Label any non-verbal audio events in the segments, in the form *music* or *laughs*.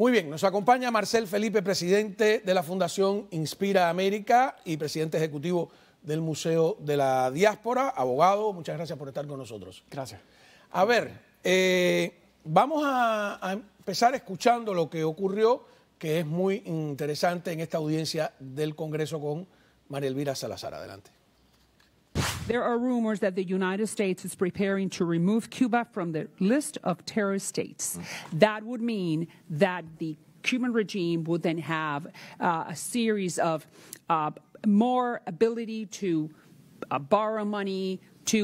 Muy bien, nos acompaña Marcel Felipe, presidente de la Fundación Inspira América y presidente ejecutivo del Museo de la Diáspora, abogado. Muchas gracias por estar con nosotros. Gracias. A ver, eh, vamos a empezar escuchando lo que ocurrió, que es muy interesante en esta audiencia del Congreso con María Elvira Salazar. Adelante. There are rumors that the United States is preparing to remove Cuba from the list of terrorist states. That would mean that the Cuban regime would then have uh, a series of uh, more ability to uh, borrow money, to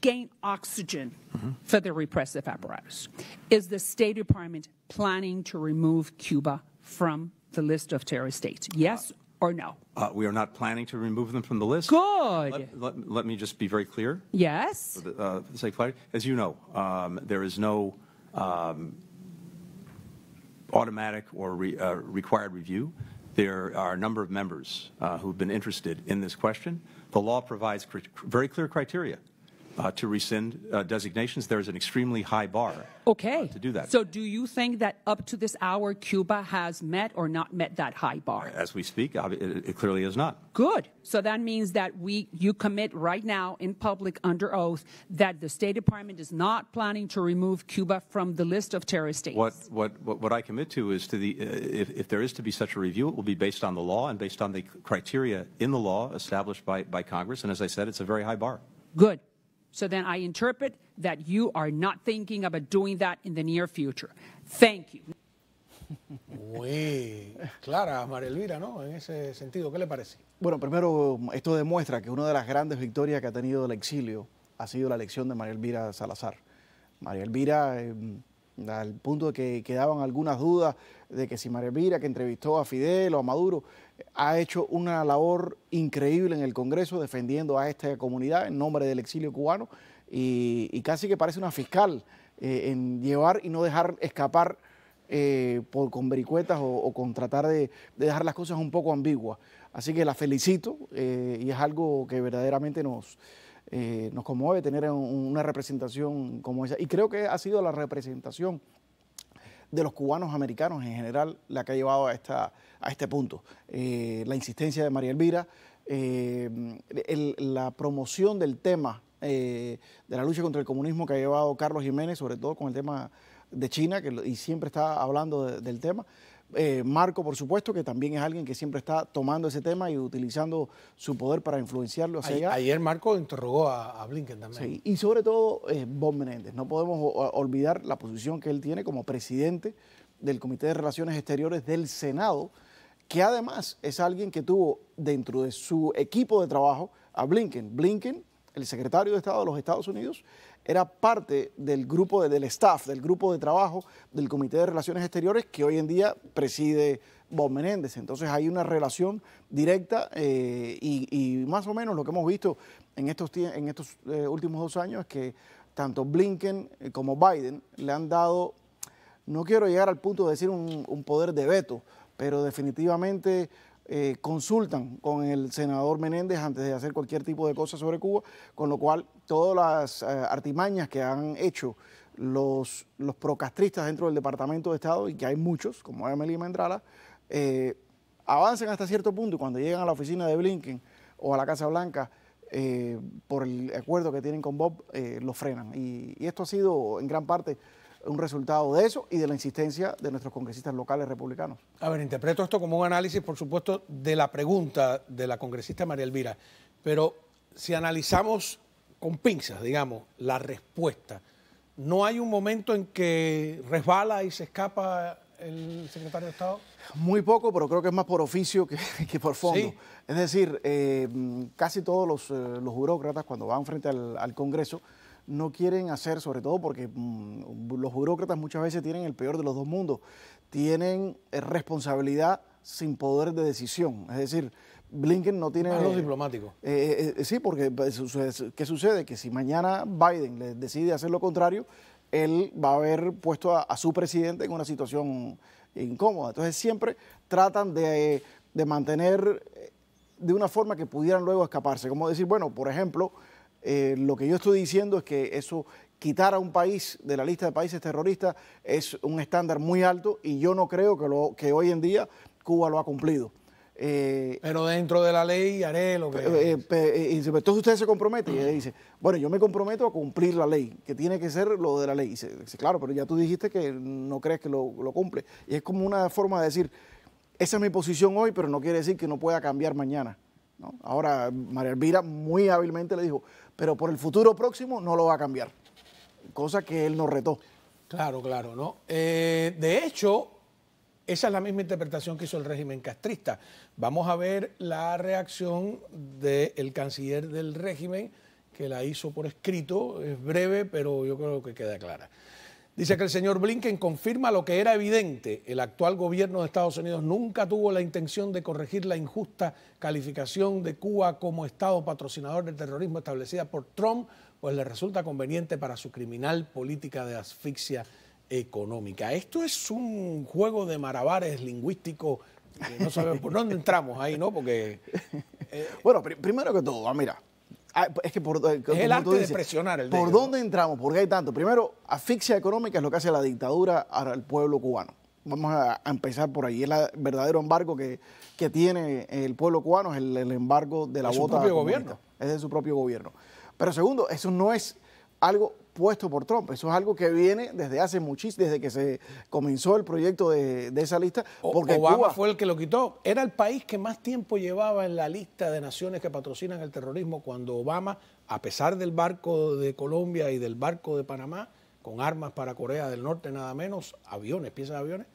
gain oxygen mm -hmm. for the repressive apparatus. Is the State Department planning to remove Cuba from the list of terrorist states? Yes or no? Uh, we are not planning to remove them from the list. Good. Let, let, let me just be very clear. Yes. For the, uh, for the sake of clarity, as you know, um, there is no um, automatic or re, uh, required review. There are a number of members uh, who've been interested in this question. The law provides very clear criteria uh, to rescind uh, designations. There is an extremely high bar. Uh, okay. Uh, to do that. So, do you think that up to this hour, Cuba has met or not met that high bar? As we speak, it clearly is not. Good. So that means that we you commit right now in public under oath that the State Department is not planning to remove Cuba from the list of terrorist states. What what what, what I commit to is to the uh, if, if there is to be such a review, it will be based on the law and based on the criteria in the law established by by Congress. And as I said, it's a very high bar. Good. So then I interpret that you are not thinking about doing that in the near future. Thank you. En Bueno, primero, esto demuestra que una de las grandes victorias que ha tenido el exilio ha sido la de Salazar. María em, al punto de que quedaban algunas dudas de que si Vira que entrevistó a Fidel o a Maduro, ha hecho una labor increíble en el Congreso defendiendo a esta comunidad en nombre del exilio cubano y, casi que parece una fiscal eh, en llevar y no dejar escapar eh, por con vericuetas o, con tratar de, dejar las cosas un poco ambiguas. Así que la felicito eh, y es algo que verdaderamente nos, eh, nos conmueve tener una representación como esa. Y creo que ha sido la representación de los cubanos americanos en general la que ha llevado a, esta, a este punto. Eh, la insistencia de María Elvira, eh, la promoción del tema de la lucha contra el comunismo que ha llevado Carlos Jiménez, sobre todo con el tema de China, y siempre está hablando del tema. Eh, Marco, por supuesto, que también es alguien que siempre está tomando ese tema y utilizando su poder para influenciarlo hacia ayer, allá. Ayer Marco interrogó a, Blinken también. Sí, y sobre todo eh, Bob Menéndez. No podemos olvidar la posición que él tiene como presidente del Comité de Relaciones Exteriores del Senado, que además es alguien que tuvo dentro de su equipo de trabajo a Blinken. Blinken el secretario de Estado de los Estados Unidos, era parte del grupo del staff, del grupo de trabajo del Comité de Relaciones Exteriores que hoy en día preside Bob Menéndez. Entonces hay una relación directa eh, y, más o menos lo que hemos visto en estos, en estos eh, últimos dos años es que tanto Blinken eh, como Biden le han dado, no quiero llegar al punto de decir un poder de veto, pero definitivamente eh, consultan con el senador Menéndez antes de hacer cualquier tipo de cosa sobre Cuba, con lo cual todas las eh, artimañas que han hecho los, los procastristas dentro del Departamento de Estado, y que hay muchos, como Amelia Mendrala, eh, avancen avanzan hasta cierto punto y cuando llegan a la oficina de Blinken o a la Casa Blanca, por el acuerdo que tienen con Bob, lo frenan. Y, y esto ha sido en gran parte un resultado de eso y de la insistencia de nuestros congresistas locales republicanos. A ver, interpreto esto como un análisis, por supuesto, de la pregunta de la congresista María Elvira, pero si analizamos con pinzas, digamos, la respuesta, ¿no hay un momento en que resbala y se escapa el secretario de Estado? Muy poco, pero creo que es más por oficio que, *laughs* por fondo. Es decir, eh, casi todos eh, los, burócratas cuando van frente al Congreso, no quieren hacer, sobre todo porque mm, los burócratas muchas veces tienen el peor de los dos mundos, tienen eh, responsabilidad sin poder de decisión, es decir, Blinken no tiene... los diplomáticos. Eh, eh, sí, porque pues, ¿qué sucede? Que si mañana Biden le decide hacer lo contrario, él va a haber puesto a, su presidente en una situación incómoda. Entonces siempre tratan de, de mantener de una forma que pudieran luego escaparse. Como decir, bueno, por ejemplo, eh, lo que yo estoy diciendo es que eso, quitar a un país de la lista de países terroristas es un estándar muy alto y yo no creo que, lo, que hoy en día Cuba lo ha cumplido. Eh, pero dentro de la ley haré lo que... entonces usted se compromete y dice, bueno, yo me comprometo a cumplir la ley, que tiene que ser lo de la ley. claro, pero ya tú dijiste que no crees que lo, cumple. Y es como una forma de decir, esa es mi posición hoy, pero no quiere decir que no pueda cambiar mañana. Ahora, María Elvira muy hábilmente le dijo, pero por el futuro próximo no lo va a cambiar. Cosa que él nos retó. Claro, claro, ¿no? Eh, de hecho, esa es la misma interpretación que hizo el régimen castrista. Vamos a ver la reacción del canciller del régimen, que la hizo por escrito, es breve, pero yo creo que queda clara. Dice que el señor Blinken confirma lo que era evidente. El actual gobierno de Estados Unidos nunca tuvo la intención de corregir la injusta calificación de Cuba como Estado patrocinador del terrorismo establecida por Trump, pues le resulta conveniente para su criminal política de asfixia económica. Esto es un juego de marabares lingüístico, No sabemos por dónde entramos ahí, ¿no? Porque... Eh, bueno, primero que todo, ah, mira, Ah, pues, es que por, eh, el de presionar ¿Por dónde entramos? Porque hay tanto. Primero, asfixia económica es lo que hace la dictadura al pueblo cubano. Vamos a, empezar por ahí. el verdadero embargo que, que, tiene el pueblo cubano, es el, embargo de la bota. Es de su propio gobierno. Es de su propio gobierno. Pero segundo, eso no es algo puesto por Trump. Eso es algo que viene desde hace muchísimo, desde que se comenzó el proyecto de, esa lista. Porque Cuba... fue el que lo quitó. Era el país que más tiempo llevaba en la lista de naciones que patrocinan el terrorismo cuando Obama, a pesar del barco de Colombia y del barco de Panamá, con armas para Corea del Norte nada menos, aviones, piezas de aviones,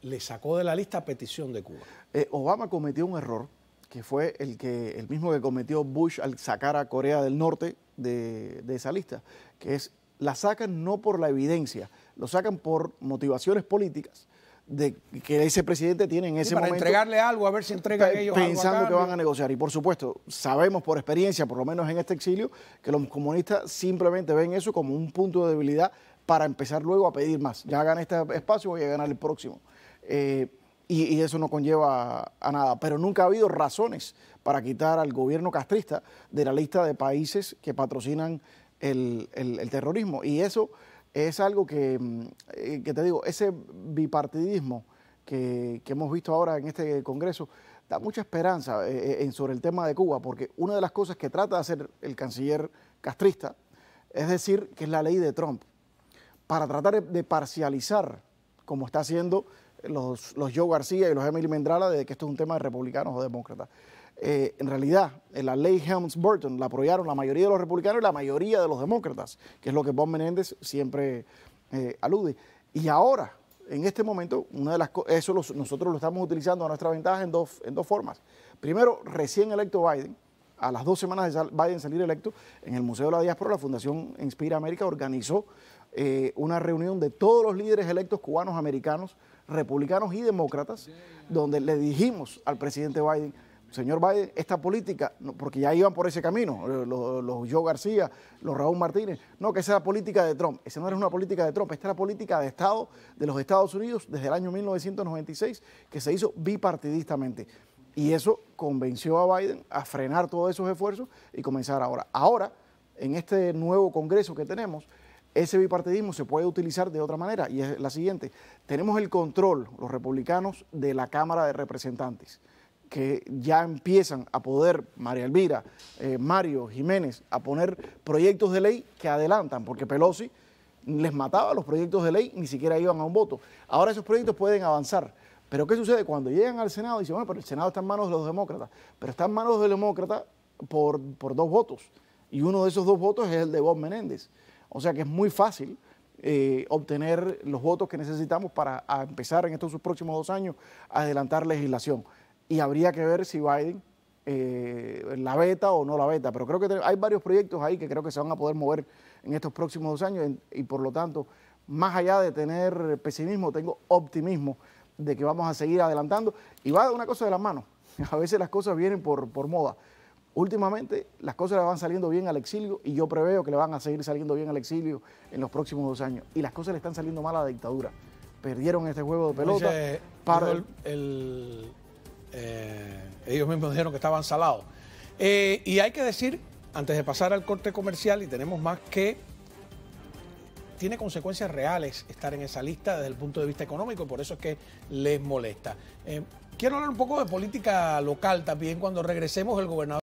le sacó de la lista a petición de Cuba. Eh, Obama cometió un error que fue el, que, el mismo que cometió Bush al sacar a Corea del Norte de, esa lista, que es, la sacan no por la evidencia, lo sacan por motivaciones políticas de que ese presidente tiene en ese momento. Para entregarle algo, a ver si entrega ellos Pensando que van a negociar. Y por supuesto, sabemos por experiencia, por lo menos en este exilio, que los comunistas simplemente ven eso como un punto de debilidad para empezar luego a pedir más. Ya gané este espacio, voy a ganar el próximo. Eh, y, eso no conlleva a nada. Pero nunca ha habido razones para quitar al gobierno castrista de la lista de países que patrocinan el, terrorismo. Y eso es algo que, mm, eh, te digo, ese bipartidismo que, hemos visto ahora en este Congreso da mucha esperanza eh, eh, en, sobre el tema de Cuba, porque una de las cosas que trata de hacer el canciller castrista es decir que es la ley de Trump, para tratar de parcializar, como está haciendo los, Joe García y los Emily Mendrala de que esto es un tema de republicanos o demócratas. Eh, en realidad, en eh, la ley Helms-Burton la apoyaron la mayoría de los republicanos y la mayoría de los demócratas, que es lo que Bob Menéndez siempre eh, alude. Y ahora, en este momento, una de las eso nosotros lo estamos utilizando a nuestra ventaja en dos, en dos formas. Primero, recién electo Biden, a las dos semanas de Biden salir electo, en el Museo de la Diáspora, la Fundación Inspira América organizó una reunión de todos los líderes electos cubanos americanos republicanos y demócratas, donde le dijimos al presidente Biden, señor Biden, esta política, porque ya iban por ese camino, eh, los, Joe García, los Raúl Martínez, no, que esa es la política de Trump, esa no era una política de Trump, esta es la política de Estado de los Estados Unidos desde el año 1996, que se hizo bipartidistamente. Y eso convenció a Biden a frenar todos esos esfuerzos y comenzar ahora. Ahora, en este nuevo Congreso que tenemos, ese bipartidismo se puede utilizar de otra manera y es la siguiente. Tenemos el control, los republicanos, de la Cámara de Representantes, que ya empiezan a poder, María Elvira, eh, Mario, Jiménez, a poner proyectos de ley que adelantan, porque Pelosi les mataba los proyectos de ley, ni siquiera iban a un voto. Ahora esos proyectos pueden avanzar. Pero ¿qué sucede? Cuando llegan al Senado dicen, bueno, pero el Senado está en manos de los demócratas, pero está en manos de los demócratas por, por dos votos. Y uno de esos dos votos es el de Bob Menéndez. O sea que es muy fácil eh, obtener los votos que necesitamos para empezar en estos próximos dos años a adelantar legislación. Y habría que ver si Biden eh, la veta o no la veta. pero creo que hay varios proyectos ahí que creo que se van a poder mover en estos próximos dos años y por lo tanto, más allá de tener pesimismo, tengo optimismo de que vamos a seguir adelantando y va una cosa de las manos. *laughs* A veces las cosas vienen por, por moda últimamente las cosas le van saliendo bien al exilio y yo preveo que le van a seguir saliendo bien al exilio en los próximos dos años. Y las cosas le están saliendo mal a la dictadura. Perdieron este juego de pelota. Eh, ellos mismos dijeron que estaban salados. Eh, y hay que decir, antes de pasar al corte comercial, y tenemos más que tiene consecuencias reales estar en esa lista desde el punto de vista económico, y por eso es que les molesta. Eh, quiero hablar un poco de política local también cuando regresemos el gobernador.